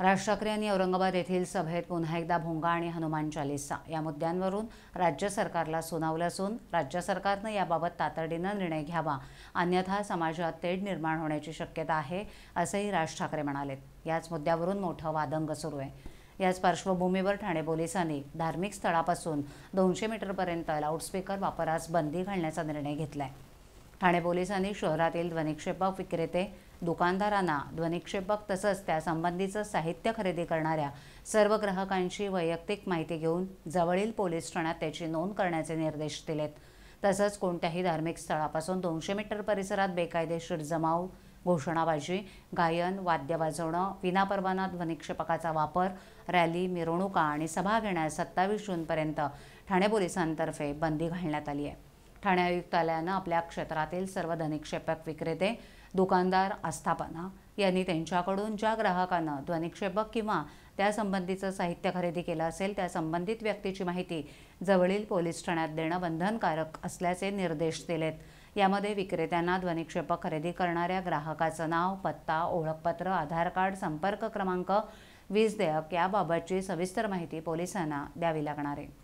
राज ठाकरे यांनी औरंगाबाद येथील सभेत पुन्हा एकदा भोंगा आणि हनुमान चालिसा या मुद्द्यांवरून राज्य सरकारला सुनावलं असून राज्य सरकारनं याबाबत तातडीनं निर्णय घ्यावा अन्यथा समाजात तेढ निर्माण होण्याची शक्यता आहे असंही राज ठाकरे म्हणाले याच मुद्द्यावरून मोठं वादंग सुरू आहे याच पार्श्वभूमीवर ठाणे पोलिसांनी धार्मिक स्थळापासून दोनशे मीटरपर्यंत लाऊडस्पीकर वापरास बंदी घालण्याचा निर्णय घेतला आहे ठाणे पोलिसांनी शहरातील ध्वनिक्षेपक विक्रेते दुकानदारांना ध्वनिक्षेपक तसंच त्यासंबंधीचं साहित्य खरेदी करणाऱ्या सर्व ग्राहकांची वैयक्तिक माहिती घेऊन जवळील पोलीस ठाण्यात त्याची नोंद करण्याचे निर्देश दिलेत तसंच कोणत्याही धार्मिक स्थळापासून दोनशे मीटर परिसरात बेकायदेशीर जमाव घोषणाबाजी गायन वाद्य वाजवणं विनापरवाना ध्वनिक्षेपकाचा वापर रॅली मिरवणुका आणि सभा घेण्यास सत्तावीस जूनपर्यंत ठाणे पोलिसांतर्फे बंदी घालण्यात आली आहे ठाणे आयुक्तालयानं आपल्या क्षेत्रातील सर्व ध्वनिक्षेपक विक्रेते दुकानदार आस्थापना यांनी त्यांच्याकडून ज्या ग्राहकांना ध्वनिक्षेपक किंवा त्यासंबंधीचं साहित्य खरेदी केलं असेल त्या संबंधित व्यक्तीची माहिती जवळील पोलीस ठाण्यात देणं बंधनकारक असल्याचे निर्देश दिलेत यामध्ये विक्रेत्यांना ध्वनिक्षेपक खरेदी करणाऱ्या ग्राहकाचं नाव पत्ता ओळखपत्र आधार कार्ड संपर्क क्रमांक वीज देयक याबाबतची सविस्तर माहिती पोलिसांना द्यावी लागणार आहे